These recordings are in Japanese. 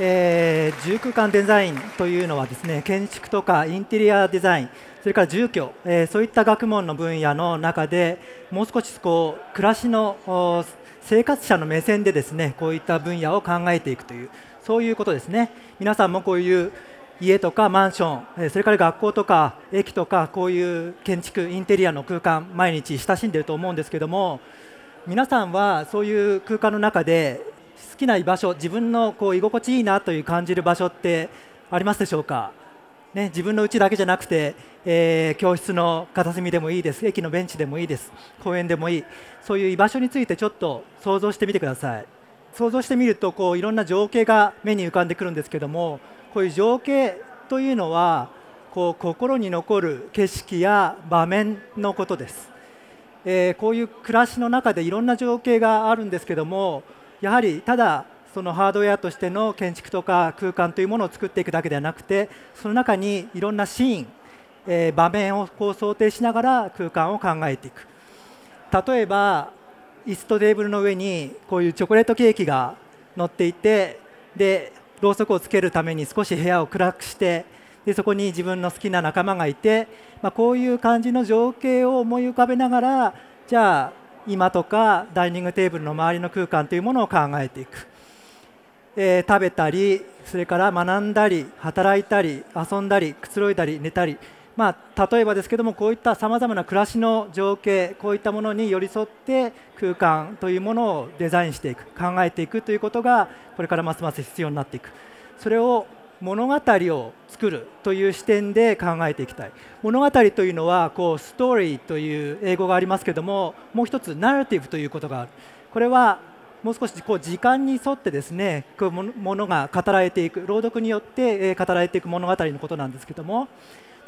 えー、住空間デザインというのはですね建築とかインテリアデザインそれから住居、えー、そういった学問の分野の中でもう少しこう暮らしの生活者の目線でですねこういった分野を考えていくというそういうことですね皆さんもこういう家とかマンションそれから学校とか駅とかこういう建築インテリアの空間毎日親しんでると思うんですけども皆さんはそういう空間の中で好きな居場所自分のこう居心地いいなという感じる場所ってありますでしょうか、ね、自分の家だけじゃなくて、えー、教室の片隅でもいいです駅のベンチでもいいです公園でもいいそういう居場所についてちょっと想像してみてください想像してみるとこういろんな情景が目に浮かんでくるんですけどもこういう情景というのはこう心に残る景色や場面のことです、えー、こういう暮らしの中でいろんな情景があるんですけどもやはりただそのハードウェアとしての建築とか空間というものを作っていくだけではなくてその中にいろんなシーン、えー、場面をこう想定しながら空間を考えていく例えば椅子とテーブルの上にこういうチョコレートケーキが乗っていてでろうそくをつけるために少し部屋を暗くしてでそこに自分の好きな仲間がいて、まあ、こういう感じの情景を思い浮かべながらじゃあ今とかダイニングテーブルの周りの空間というものを考えていく、えー、食べたりそれから学んだり働いたり遊んだりくつろいだり寝たり、まあ、例えばですけどもこういったさまざまな暮らしの情景こういったものに寄り添って空間というものをデザインしていく考えていくということがこれからますます必要になっていくそれを物語を作るという視点で考えていきたい物語というのはこうストーリーという英語がありますけどももう一つナラティブということがあるこれはもう少しこう時間に沿ってですねこうものが語られていく朗読によって語られていく物語のことなんですけども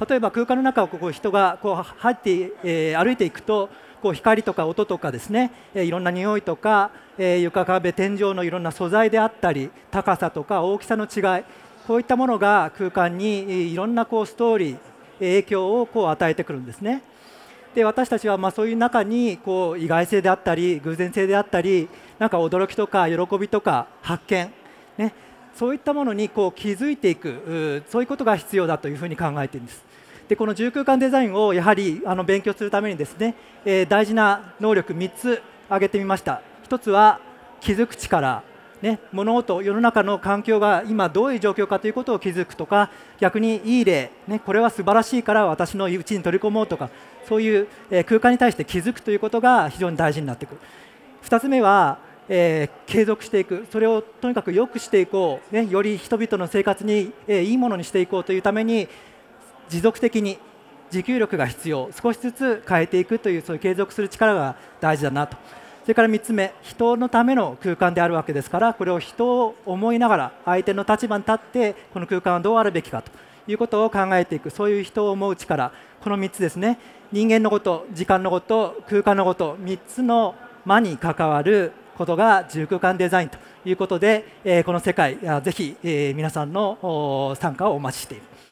例えば空間の中をこう人がこう入って、え歩いていくとこう光とか音とかですね、えいろんな匂いとか、え床壁天井のいろんな素材であったり高さとか大きさの違いこういったものが空間にいろんなこうストーリー影響をこう与えてくるんですねで私たちはまあそういう中にこう意外性であったり偶然性であったりなんか驚きとか喜びとか発見、ね、そういったものにこう気づいていくそういうことが必要だというふうに考えているんですでこの重空間デザインをやはりあの勉強するためにですね、えー、大事な能力3つ挙げてみました1つは気づく力ね、物事、世の中の環境が今どういう状況かということを気づくとか逆にいい例、ね、これは素晴らしいから私のうちに取り込もうとかそういう、空間に対して気づくということが非常に大事になってくる2つ目は、えー、継続していくそれをとにかく良くしていこう、ね、より人々の生活に、えー、いいものにしていこうというために持続的に持久力が必要少しずつ変えていくというそういう継続する力が大事だなと。れから3つ目人のための空間であるわけですからこれを人を思いながら相手の立場に立ってこの空間はどうあるべきかということを考えていくそういう人を思う力この3つですね人間のこと時間のこと空間のこと3つの間に関わることが重空間デザインということで、えこの世界ぜひ、え皆さんの参加をお待ちしています。